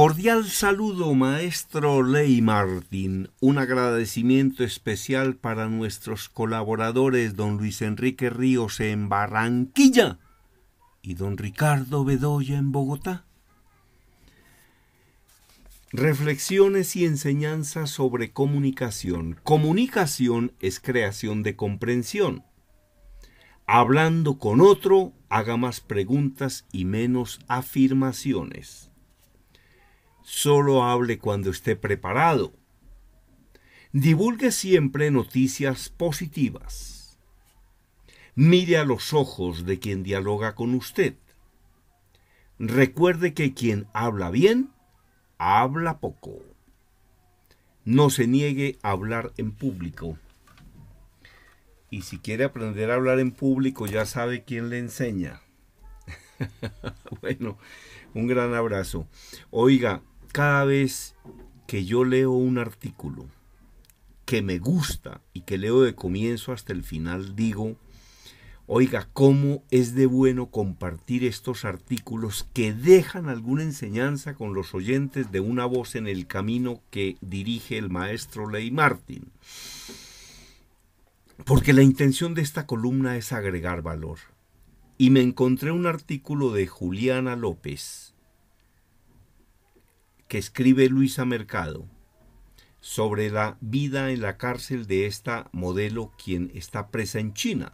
Cordial saludo, maestro Ley Martín. Un agradecimiento especial para nuestros colaboradores, don Luis Enrique Ríos en Barranquilla y don Ricardo Bedoya en Bogotá. Reflexiones y enseñanzas sobre comunicación. Comunicación es creación de comprensión. Hablando con otro, haga más preguntas y menos afirmaciones. Solo hable cuando esté preparado. Divulgue siempre noticias positivas. Mire a los ojos de quien dialoga con usted. Recuerde que quien habla bien, habla poco. No se niegue a hablar en público. Y si quiere aprender a hablar en público, ya sabe quién le enseña. bueno, un gran abrazo. Oiga, cada vez que yo leo un artículo que me gusta y que leo de comienzo hasta el final, digo, oiga, cómo es de bueno compartir estos artículos que dejan alguna enseñanza con los oyentes de una voz en el camino que dirige el maestro Ley Martín Porque la intención de esta columna es agregar valor. Y me encontré un artículo de Juliana López, que escribe Luisa Mercado sobre la vida en la cárcel de esta modelo quien está presa en China.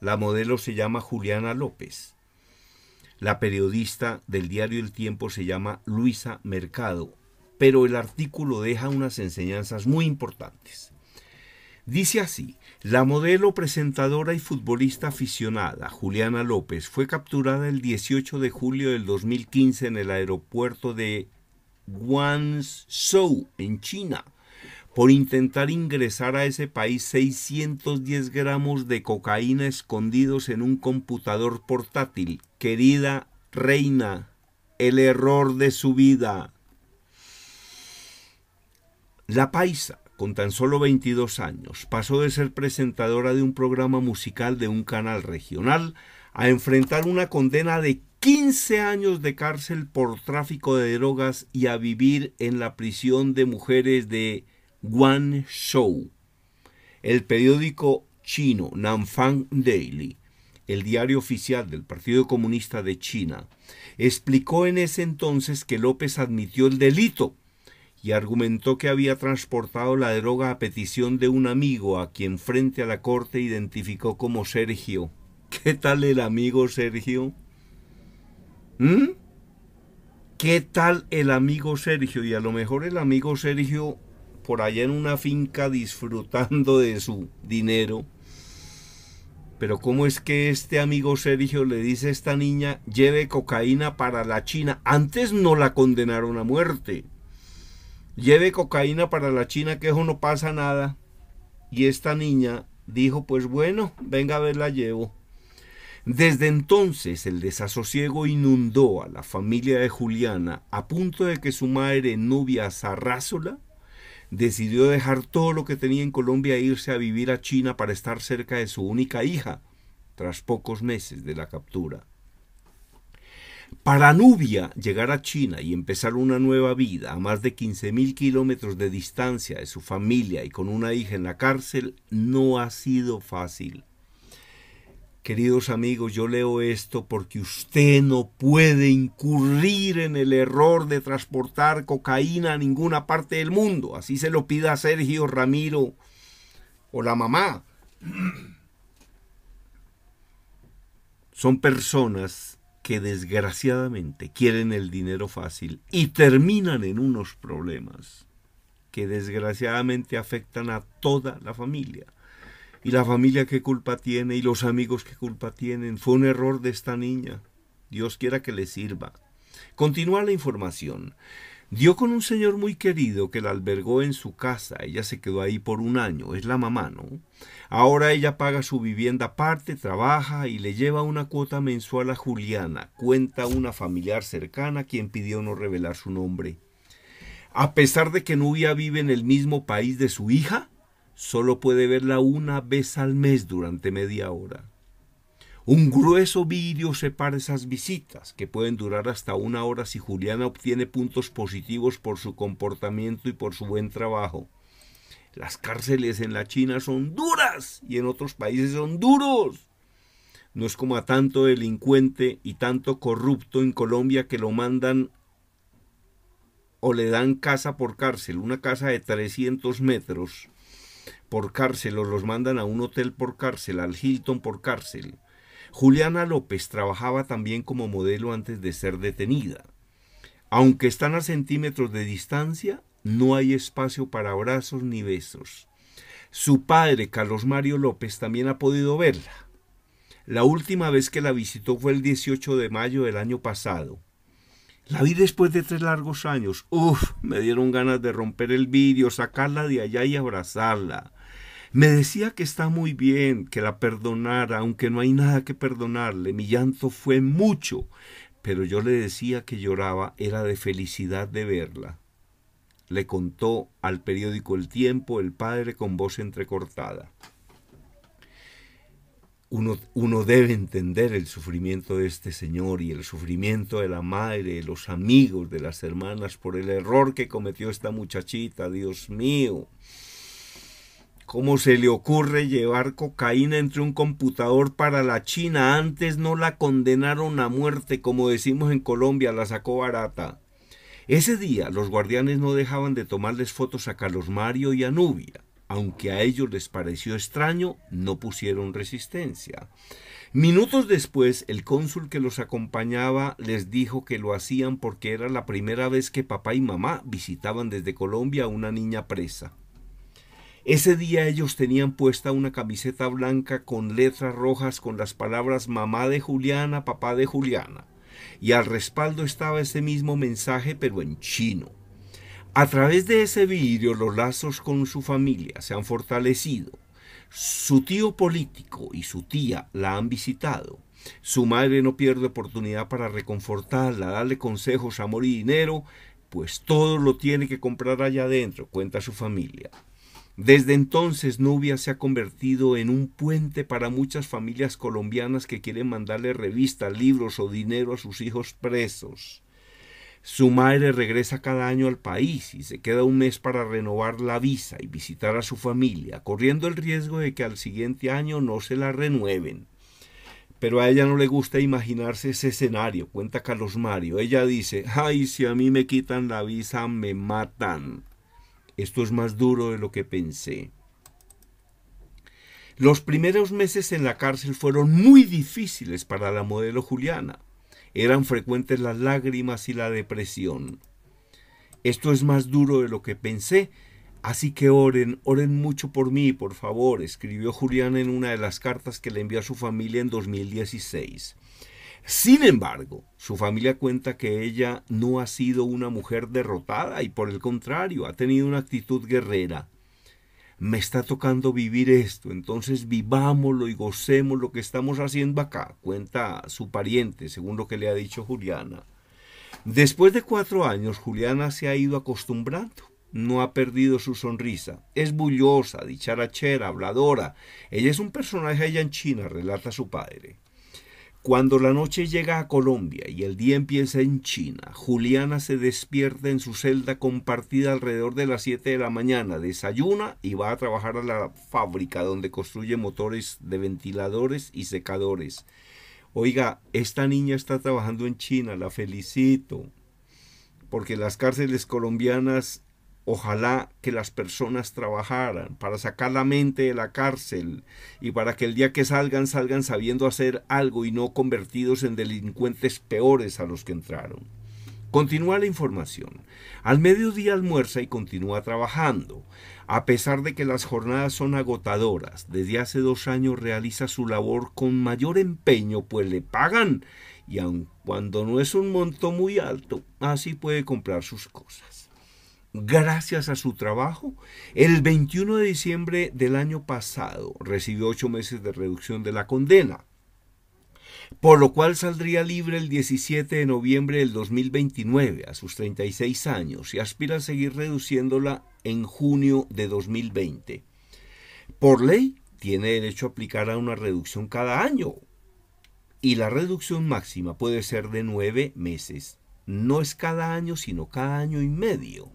La modelo se llama Juliana López. La periodista del diario El Tiempo se llama Luisa Mercado, pero el artículo deja unas enseñanzas muy importantes. Dice así, la modelo presentadora y futbolista aficionada Juliana López fue capturada el 18 de julio del 2015 en el aeropuerto de Guangzhou, en China, por intentar ingresar a ese país 610 gramos de cocaína escondidos en un computador portátil. Querida reina, el error de su vida. La Paisa, con tan solo 22 años, pasó de ser presentadora de un programa musical de un canal regional a enfrentar una condena de 15 años de cárcel por tráfico de drogas y a vivir en la prisión de mujeres de Guangzhou. El periódico chino Nanfang Daily, el diario oficial del Partido Comunista de China, explicó en ese entonces que López admitió el delito y argumentó que había transportado la droga a petición de un amigo a quien frente a la corte identificó como Sergio. ¿Qué tal el amigo Sergio? ¿Mm? ¿Qué tal el amigo Sergio? Y a lo mejor el amigo Sergio por allá en una finca disfrutando de su dinero. Pero ¿cómo es que este amigo Sergio le dice a esta niña, lleve cocaína para la China? Antes no la condenaron a muerte. Lleve cocaína para la China, que eso no pasa nada. Y esta niña dijo, pues bueno, venga a ver, la llevo. Desde entonces el desasosiego inundó a la familia de Juliana a punto de que su madre, Nubia Sarrázola, decidió dejar todo lo que tenía en Colombia e irse a vivir a China para estar cerca de su única hija, tras pocos meses de la captura. Para Nubia llegar a China y empezar una nueva vida a más de 15.000 kilómetros de distancia de su familia y con una hija en la cárcel no ha sido fácil. Queridos amigos, yo leo esto porque usted no puede incurrir en el error de transportar cocaína a ninguna parte del mundo. Así se lo pida Sergio Ramiro o la mamá. Son personas que desgraciadamente quieren el dinero fácil y terminan en unos problemas que desgraciadamente afectan a toda la familia. ¿Y la familia qué culpa tiene? ¿Y los amigos qué culpa tienen? Fue un error de esta niña. Dios quiera que le sirva. Continúa la información. Dio con un señor muy querido que la albergó en su casa. Ella se quedó ahí por un año. Es la mamá, ¿no? Ahora ella paga su vivienda aparte, trabaja y le lleva una cuota mensual a Juliana. Cuenta una familiar cercana quien pidió no revelar su nombre. A pesar de que Nubia vive en el mismo país de su hija, solo puede verla una vez al mes durante media hora. Un grueso vidrio separa esas visitas, que pueden durar hasta una hora si Juliana obtiene puntos positivos por su comportamiento y por su buen trabajo. Las cárceles en la China son duras y en otros países son duros. No es como a tanto delincuente y tanto corrupto en Colombia que lo mandan o le dan casa por cárcel, una casa de 300 metros por cárcel o los mandan a un hotel por cárcel, al Hilton por cárcel. Juliana López trabajaba también como modelo antes de ser detenida. Aunque están a centímetros de distancia, no hay espacio para abrazos ni besos. Su padre, Carlos Mario López, también ha podido verla. La última vez que la visitó fue el 18 de mayo del año pasado. La vi después de tres largos años. Uf, me dieron ganas de romper el vidrio, sacarla de allá y abrazarla. Me decía que está muy bien, que la perdonara, aunque no hay nada que perdonarle. Mi llanto fue mucho, pero yo le decía que lloraba era de felicidad de verla. Le contó al periódico El Tiempo el padre con voz entrecortada uno, debe entender el sufrimiento de este Señor y el sufrimiento de la madre, de los amigos, de las hermanas por el error que cometió esta muchachita, Dios mío. ¿Cómo se le ocurre llevar cocaína entre un computador para la China? Antes no la condenaron a muerte, como decimos en Colombia, la sacó barata. Ese día los guardianes no dejaban de tomarles fotos a Carlos Mario y a Nubia aunque a ellos les pareció extraño, no pusieron resistencia. Minutos después, el cónsul que los acompañaba les dijo que lo hacían porque era la primera vez que papá y mamá visitaban desde Colombia a una niña presa. Ese día ellos tenían puesta una camiseta blanca con letras rojas con las palabras mamá de Juliana, papá de Juliana. Y al respaldo estaba ese mismo mensaje pero en chino. A través de ese vidrio los lazos con su familia se han fortalecido. Su tío político y su tía la han visitado. Su madre no pierde oportunidad para reconfortarla, darle consejos, amor y dinero, pues todo lo tiene que comprar allá adentro, cuenta su familia. Desde entonces Nubia se ha convertido en un puente para muchas familias colombianas que quieren mandarle revistas, libros o dinero a sus hijos presos. Su madre regresa cada año al país y se queda un mes para renovar la visa y visitar a su familia, corriendo el riesgo de que al siguiente año no se la renueven. Pero a ella no le gusta imaginarse ese escenario, cuenta Carlos Mario. Ella dice, ay, si a mí me quitan la visa, me matan. Esto es más duro de lo que pensé. Los primeros meses en la cárcel fueron muy difíciles para la modelo Juliana. Eran frecuentes las lágrimas y la depresión. Esto es más duro de lo que pensé, así que oren, oren mucho por mí, por favor, escribió Julián en una de las cartas que le envió a su familia en 2016. Sin embargo, su familia cuenta que ella no ha sido una mujer derrotada y por el contrario, ha tenido una actitud guerrera me está tocando vivir esto, entonces vivámoslo y gocemos lo que estamos haciendo acá, cuenta su pariente, según lo que le ha dicho Juliana. Después de cuatro años, Juliana se ha ido acostumbrando, no ha perdido su sonrisa, es bullosa, dicharachera, habladora, ella es un personaje allá en China, relata su padre. Cuando la noche llega a Colombia y el día empieza en China, Juliana se despierta en su celda compartida alrededor de las 7 de la mañana, desayuna y va a trabajar a la fábrica donde construye motores de ventiladores y secadores. Oiga, esta niña está trabajando en China, la felicito, porque las cárceles colombianas Ojalá que las personas trabajaran para sacar la mente de la cárcel y para que el día que salgan salgan sabiendo hacer algo y no convertidos en delincuentes peores a los que entraron. Continúa la información. Al mediodía almuerza y continúa trabajando. A pesar de que las jornadas son agotadoras, desde hace dos años realiza su labor con mayor empeño, pues le pagan y aun cuando no es un monto muy alto, así puede comprar sus cosas gracias a su trabajo. El 21 de diciembre del año pasado recibió ocho meses de reducción de la condena, por lo cual saldría libre el 17 de noviembre del 2029 a sus 36 años y aspira a seguir reduciéndola en junio de 2020. Por ley, tiene derecho a aplicar a una reducción cada año y la reducción máxima puede ser de nueve meses. No es cada año, sino cada año y medio.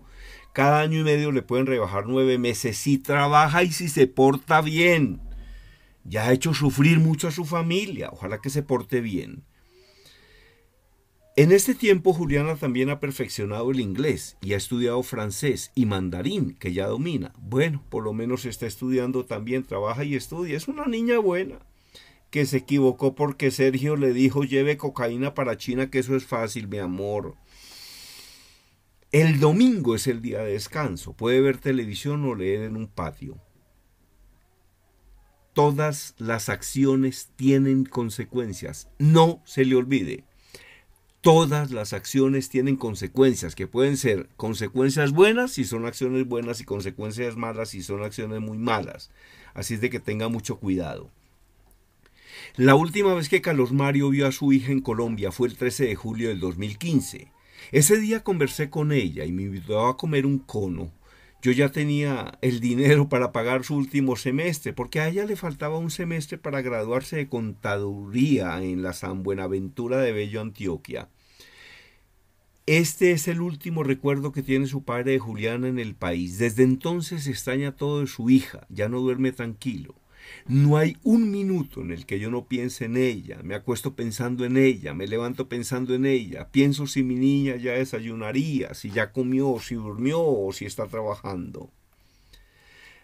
Cada año y medio le pueden rebajar nueve meses si trabaja y si se porta bien. Ya ha hecho sufrir mucho a su familia. Ojalá que se porte bien. En este tiempo Juliana también ha perfeccionado el inglés y ha estudiado francés y mandarín, que ya domina. Bueno, por lo menos está estudiando también, trabaja y estudia. Es una niña buena, que se equivocó porque Sergio le dijo lleve cocaína para China, que eso es fácil, mi amor. El domingo es el día de descanso. Puede ver televisión o leer en un patio. Todas las acciones tienen consecuencias. No se le olvide. Todas las acciones tienen consecuencias, que pueden ser consecuencias buenas si son acciones buenas y consecuencias malas si son acciones muy malas. Así es de que tenga mucho cuidado. La última vez que Carlos Mario vio a su hija en Colombia fue el 13 de julio del 2015. Ese día conversé con ella y me invitó a comer un cono. Yo ya tenía el dinero para pagar su último semestre, porque a ella le faltaba un semestre para graduarse de contaduría en la San Buenaventura de Bello, Antioquia. Este es el último recuerdo que tiene su padre de Juliana en el país. Desde entonces extraña todo de su hija, ya no duerme tranquilo. No hay un minuto en el que yo no piense en ella, me acuesto pensando en ella, me levanto pensando en ella, pienso si mi niña ya desayunaría, si ya comió, si durmió o si está trabajando.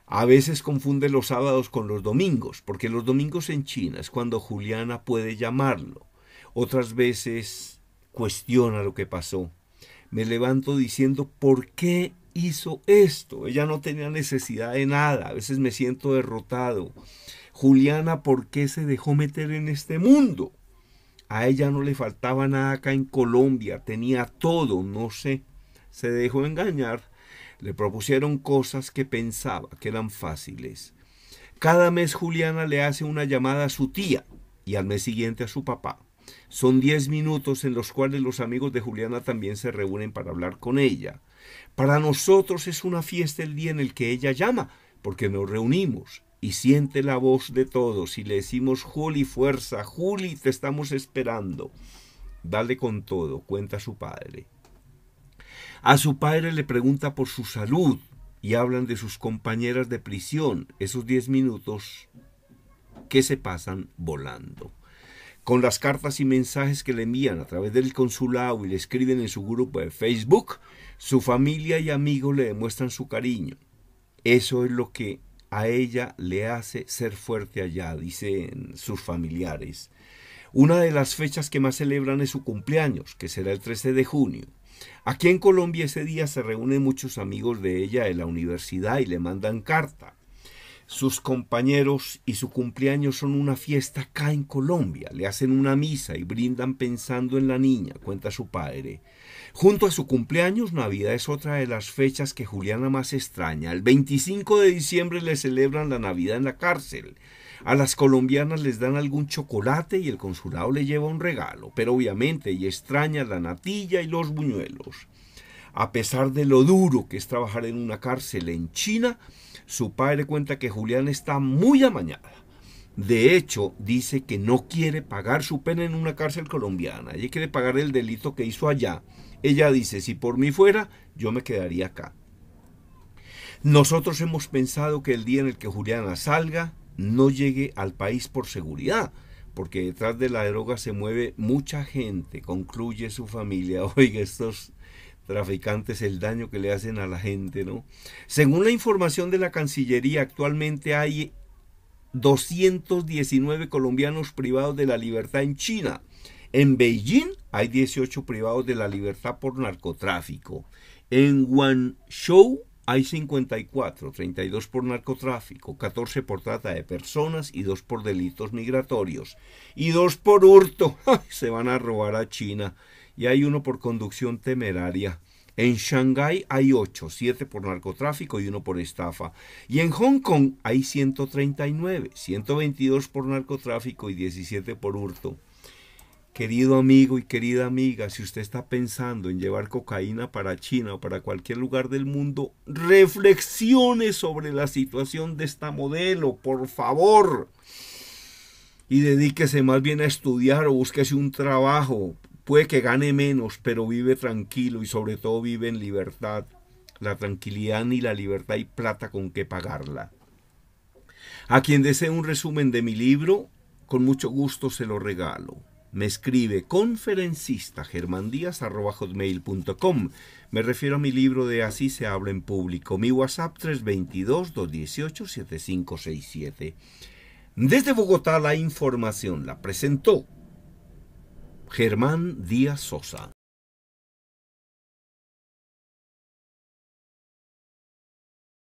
A veces confunde los sábados con los domingos, porque los domingos en China es cuando Juliana puede llamarlo. Otras veces cuestiona lo que pasó. Me levanto diciendo, ¿por qué hizo esto. Ella no tenía necesidad de nada. A veces me siento derrotado. Juliana, ¿por qué se dejó meter en este mundo? A ella no le faltaba nada acá en Colombia, tenía todo, no sé. Se dejó engañar. Le propusieron cosas que pensaba que eran fáciles. Cada mes Juliana le hace una llamada a su tía y al mes siguiente a su papá. Son diez minutos en los cuales los amigos de Juliana también se reúnen para hablar con ella. Para nosotros es una fiesta el día en el que ella llama, porque nos reunimos y siente la voz de todos y le decimos, Juli, fuerza, Juli, te estamos esperando. Dale con todo, cuenta su padre. A su padre le pregunta por su salud y hablan de sus compañeras de prisión, esos diez minutos que se pasan volando con las cartas y mensajes que le envían a través del consulado y le escriben en su grupo de Facebook, su familia y amigos le demuestran su cariño. Eso es lo que a ella le hace ser fuerte allá, dicen sus familiares. Una de las fechas que más celebran es su cumpleaños, que será el 13 de junio. Aquí en Colombia ese día se reúnen muchos amigos de ella de la universidad y le mandan carta sus compañeros y su cumpleaños son una fiesta acá en Colombia. Le hacen una misa y brindan pensando en la niña, cuenta su padre. Junto a su cumpleaños, Navidad es otra de las fechas que Juliana más extraña. El 25 de diciembre le celebran la Navidad en la cárcel. A las colombianas les dan algún chocolate y el consulado le lleva un regalo, pero obviamente y extraña la natilla y los buñuelos. A pesar de lo duro que es trabajar en una cárcel en China, su padre cuenta que Julián está muy amañada. De hecho, dice que no quiere pagar su pena en una cárcel colombiana. Ella quiere pagar el delito que hizo allá. Ella dice, si por mí fuera, yo me quedaría acá. Nosotros hemos pensado que el día en el que Juliana salga, no llegue al país por seguridad, porque detrás de la droga se mueve mucha gente, concluye su familia. Oiga, estos traficantes el daño que le hacen a la gente, ¿no? Según la información de la Cancillería, actualmente hay 219 colombianos privados de la libertad en China. En Beijing hay 18 privados de la libertad por narcotráfico. En Guangzhou hay 54, 32 por narcotráfico, 14 por trata de personas y 2 por delitos migratorios. Y 2 por hurto. Se van a robar a China y hay uno por conducción temeraria. En Shanghái hay ocho... ...siete por narcotráfico y uno por estafa. Y en Hong Kong hay 139, 122 por narcotráfico y 17 por hurto. Querido amigo y querida amiga, si usted está pensando en llevar cocaína para China o para cualquier lugar del mundo, reflexione sobre la situación de esta modelo, por favor. Y dedíquese más bien a estudiar o búsquese un trabajo Puede que gane menos, pero vive tranquilo y sobre todo vive en libertad. La tranquilidad ni la libertad y plata con que pagarla. A quien desee un resumen de mi libro, con mucho gusto se lo regalo. Me escribe conferencista Me refiero a mi libro de Así se habla en público. Mi WhatsApp 322-218-7567. Desde Bogotá la información la presentó Germán Díaz Sosa.